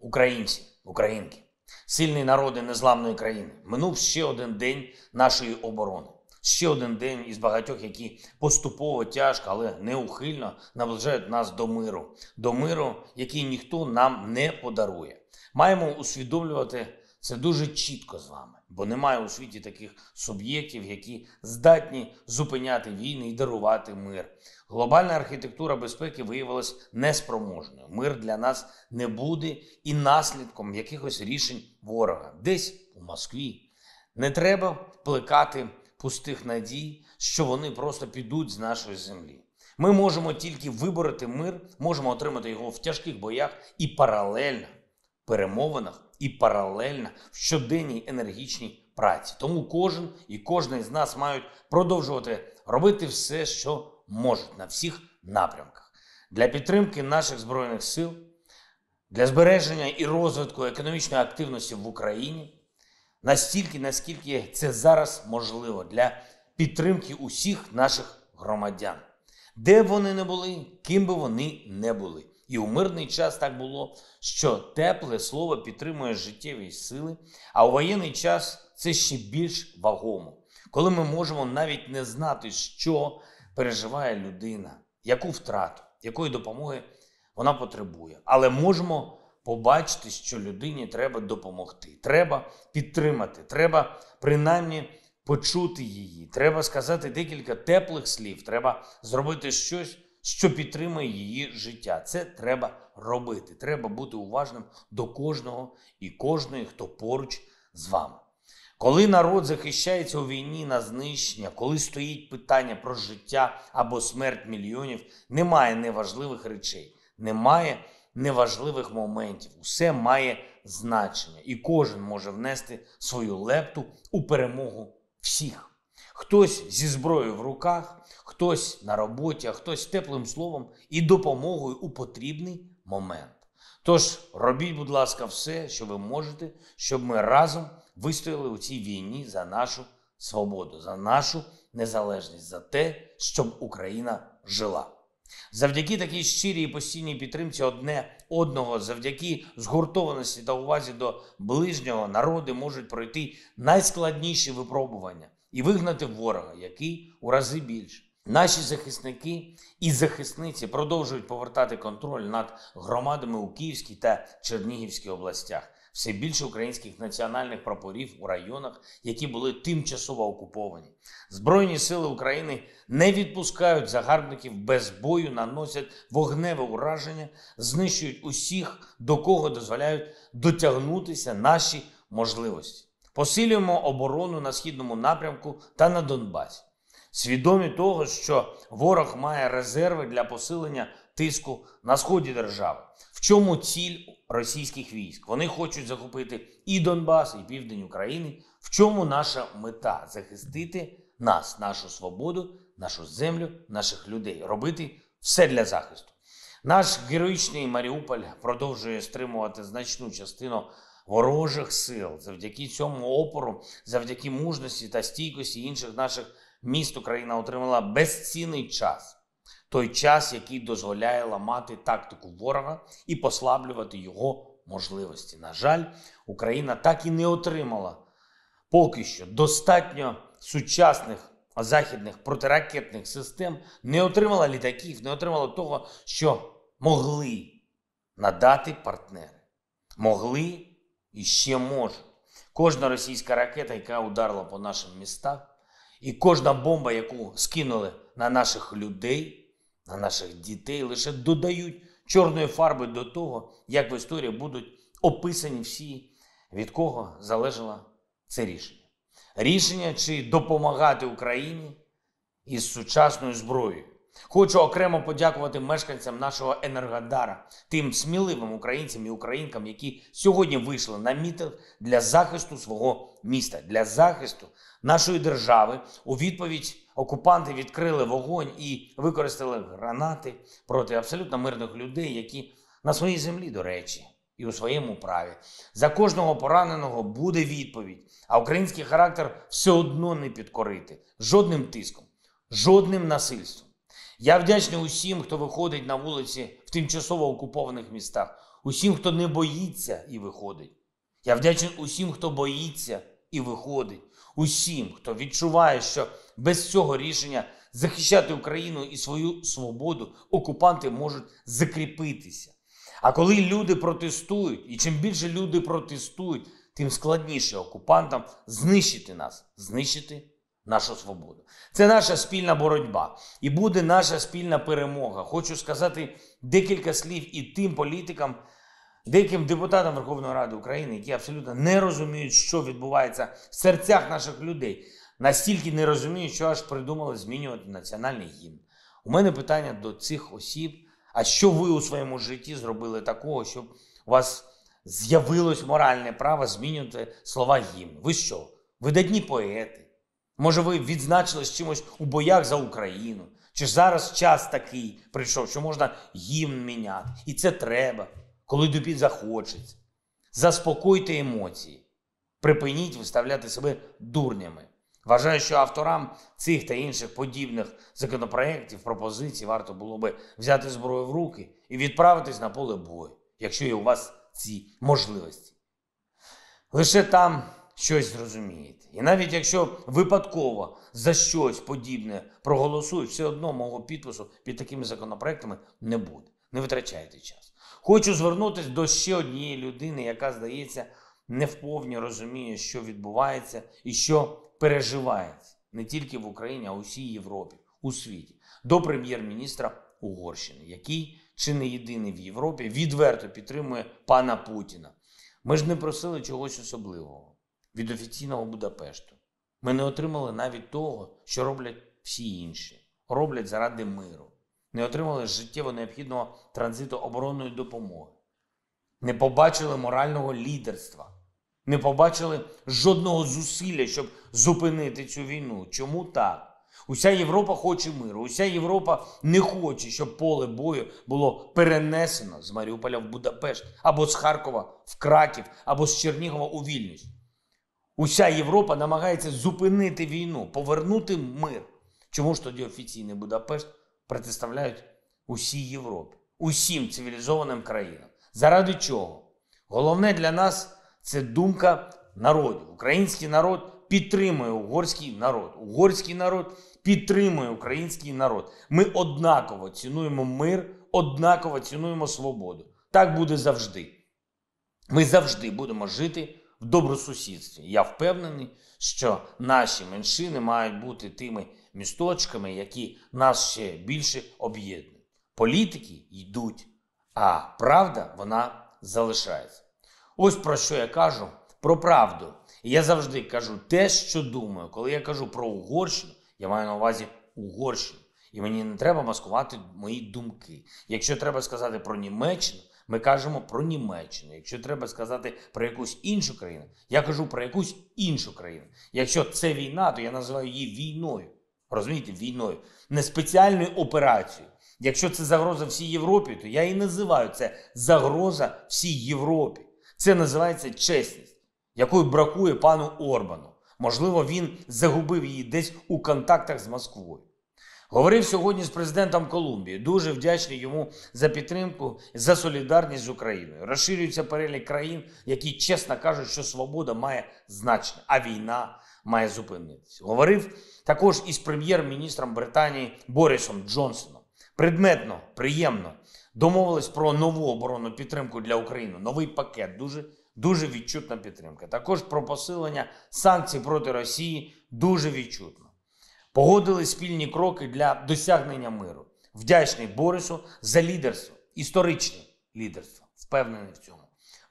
Українці, українки, сильні народи незламної країни. Минув ще один день нашої оборони. Ще один день із багатьох, які поступово тяжко, але неухильно наближають нас до миру, до миру, який ніхто нам не подарує. Маємо усвідомлювати це дуже чітко з вами бо немає у світі таких суб'єктів, які здатні зупиняти війни і дарувати мир. Глобальна архітектура безпеки виявилась неспроможною. Мир для нас не буде і наслідком якихось рішень ворога. Десь у Москві не треба плекати пустих надій, що вони просто підуть з нашої землі. Ми можемо тільки вибороти мир, можемо отримати його в тяжких боях і паралельно перемовинах і паралельно в щоденній енергічній праці. Тому кожен і кожен з нас мають продовжувати робити все, що можуть на всіх напрямках для підтримки наших збройних сил, для збереження і розвитку економічної активності в Україні настільки, наскільки це зараз можливо для підтримки усіх наших громадян, де б вони не були, ким би вони не були. І у мирний час так було, що тепле слово підтримує життєві сили, а у воєнний час це ще більш вагомо, коли ми можемо навіть не знати, що переживає людина, яку втрату, якої допомоги вона потребує. Але можемо побачити, що людині треба допомогти, треба підтримати, треба принаймні. Почути її, треба сказати декілька теплих слів, треба зробити щось, що підтримує її життя. Це треба робити. Треба бути уважним до кожного і кожної, хто поруч з вами. Коли народ захищається у війні на знищення, коли стоїть питання про життя або смерть мільйонів, немає неважливих речей, немає неважливих моментів. Усе має значення, і кожен може внести свою лепту у перемогу всіх. Хтось зі зброєю в руках, хтось на роботі, а хтось теплим словом і допомогою у потрібний момент. Тож робіть, будь ласка, все, що ви можете, щоб ми разом вистояли у цій війні за нашу свободу, за нашу незалежність, за те, щоб Україна жила. Завдяки такій щирій і постійній підтримці одне одного, завдяки згуртованості та увазі до ближнього народи можуть пройти найскладніші випробування і вигнати ворога, який у рази більше. Наші захисники і захисниці продовжують повертати контроль над громадами у Київській та Чернігівській областях. Все більше українських національних прапорів у районах, які були тимчасово окуповані. Збройні сили України не відпускають загарбників без бою, наносять вогневе ураження, знищують усіх, до кого дозволяють дотягнутися наші можливості посилюємо оборону на східному напрямку та на Донбасі. Свідомі того, що ворог має резерви для посилення тиску на сході держави. В чому ціль російських військ? Вони хочуть захопити і Донбас, і південь України. В чому наша мета захистити нас, нашу свободу, нашу землю, наших людей, робити все для захисту. Наш героїчний Маріуполь продовжує стримувати значну частину ворожих сил, завдяки цьому опору, завдяки мужності та стійкості інших наших міст Україна отримала безцінний час. Той час, який дозволяє ламати тактику ворога і послаблювати його можливості. На жаль, Україна так і не отримала поки що достатньо сучасних західних протиракетних систем, не отримала літаків, не отримала того, що могли надати партнери, могли і ще можуть. Кожна російська ракета, яка ударила по нашим містам, і кожна бомба, яку скинули на наших людей, на наших дітей, лише додають чорної фарби до того, як в історії будуть описані всі, від кого залежало це рішення. Рішення чи допомагати Україні із сучасною зброєю. Хочу окремо подякувати мешканцям нашого Енергодара, тим сміливим українцям і українкам, які сьогодні вийшли на мітинг для захисту свого міста, для захисту нашої держави. У відповідь окупанти відкрили вогонь і використали гранати проти абсолютно мирних людей, які на своїй землі, до речі, і у своєму праві. За кожного пораненого буде відповідь, а український характер все одно не підкорити жодним тиском, жодним насильством. Я вдячний усім, хто виходить на вулиці в тимчасово окупованих містах, усім, хто не боїться і виходить. Я вдячний усім, хто боїться і виходить, усім, хто відчуває, що без цього рішення захищати Україну і свою свободу окупанти можуть закріпитися. А коли люди протестують, і чим більше люди протестують, тим складніше окупантам знищити нас, знищити нашу свободу. Це наша спільна боротьба і буде наша спільна перемога. Хочу сказати декілька слів і тим політикам, деяким депутатам Верховної Ради України, які абсолютно не розуміють, що відбувається в серцях наших людей. Настільки не розуміють, що аж придумали змінювати національний гімн. У мене питання до цих осіб: а що ви у своєму житті зробили такого, щоб у вас з'явилось моральне право змінювати слова гімн? Ви що? Видатні поети? Може, ви відзначились чимось у боях за Україну? Чи зараз час такий прийшов, що можна гімн міняти? І це треба, коли тобі захочеться. Заспокойте емоції, припиніть виставляти себе дурнями. Вважаю, що авторам цих та інших подібних законопроєктів, пропозицій варто було би взяти зброю в руки і відправитись на поле бою, якщо є у вас ці можливості. Лише там щось зрозумієте. І навіть якщо випадково за щось подібне проголосують, все одно мого підпису під такими законопроектами не буде. Не витрачайте час. Хочу звернутися до ще однієї людини, яка, здається, не вповні розуміє, що відбувається і що переживається не тільки в Україні, а усій Європі, у світі, до прем'єр-міністра Угорщини, який чи не єдиний в Європі, відверто підтримує пана Путіна. Ми ж не просили чогось особливого від офіційного Будапешту. Ми не отримали навіть того, що роблять всі інші, роблять заради миру, не отримали життєво необхідного транзиту оборонної допомоги, не побачили морального лідерства, не побачили жодного зусилля, щоб зупинити цю війну. Чому так? Уся Європа хоче миру, уся Європа не хоче, щоб поле бою було перенесено з Маріуполя в Будапешт або з Харкова в Краків, або з Чернігова у Вільнюс. Уся Європа намагається зупинити війну, повернути мир. Чому ж тоді офіційний Будапешт протиставляють усій Європі, усім цивілізованим країнам? Заради чого? Головне для нас це думка народу. Український народ підтримує угорський народ. Угорський народ підтримує український народ. Ми однаково цінуємо мир, однаково цінуємо свободу. Так буде завжди. Ми завжди будемо жити в добросусідстві. Я впевнений, що наші меншини мають бути тими місточками, які нас ще більше об'єднують. Політики йдуть, а правда вона залишається. Ось про що я кажу про правду. я завжди кажу те, що думаю. Коли я кажу про Угорщину, я маю на увазі Угорщину. І мені не треба маскувати мої думки. Якщо треба сказати про Німеччину, ми кажемо про Німеччину. Якщо треба сказати про якусь іншу країну, я кажу про якусь іншу країну. Якщо це війна, то я називаю її війною. Розумієте, війною, не спеціальною операцією. Якщо це загроза всій Європі, то я і називаю це загроза всій Європі. Це називається чесність, якою бракує пану Орбану. Можливо, він загубив її десь у контактах з Москвою. Говорив сьогодні з президентом Колумбії. Дуже вдячний йому за підтримку, за солідарність з Україною. Розширюється перелік країн, які чесно кажуть, що свобода має значення, а війна має зупинитися. Говорив також із прем'єр-міністром Британії Борісом Джонсоном. Предметно, приємно домовились про нову оборонну підтримку для України. Новий пакет дуже. Дуже відчутна підтримка. Також про посилення санкцій проти Росії дуже відчутно погодили спільні кроки для досягнення миру. Вдячний Борису за лідерство, історичне лідерство. Впевнений в цьому.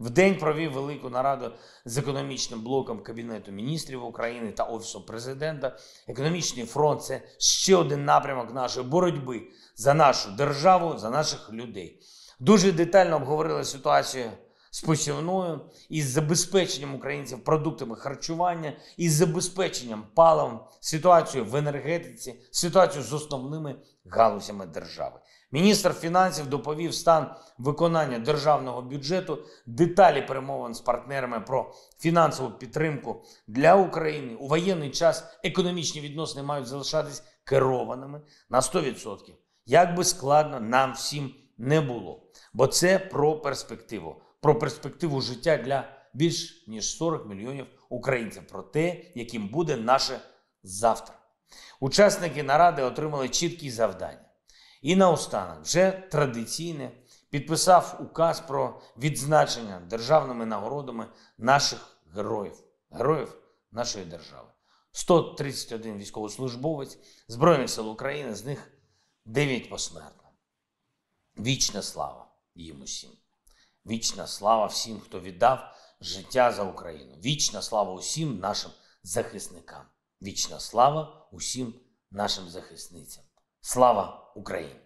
Вдень провів велику нараду з економічним блоком Кабінету міністрів України та Офісу президента. Економічний фронт це ще один напрямок нашої боротьби за нашу державу, за наших людей. Дуже детально обговорили ситуацію з посівною, із забезпеченням українців продуктами харчування, із забезпеченням паливом, ситуацію в енергетиці, ситуацію з основними галузями держави. Міністр фінансів доповів стан виконання державного бюджету, деталі перемовин з партнерами про фінансову підтримку для України у воєнний час. Економічні відносини мають залишатись керованими на 100%. Як би складно нам всім не було, бо це про перспективу про перспективу життя для більш ніж 40 мільйонів українців, про те, яким буде наше завтра. Учасники наради отримали чіткі завдання. І наостанок вже традиційне підписав указ про відзначення державними нагородами наших героїв, героїв нашої держави. 131 військовослужбовець Збройних сил України, з них 9 посмертно. Вічна слава їм усім. Вічна слава всім, хто віддав життя за Україну. Вічна слава усім нашим захисникам. Вічна слава усім нашим захисницям. Слава Україні!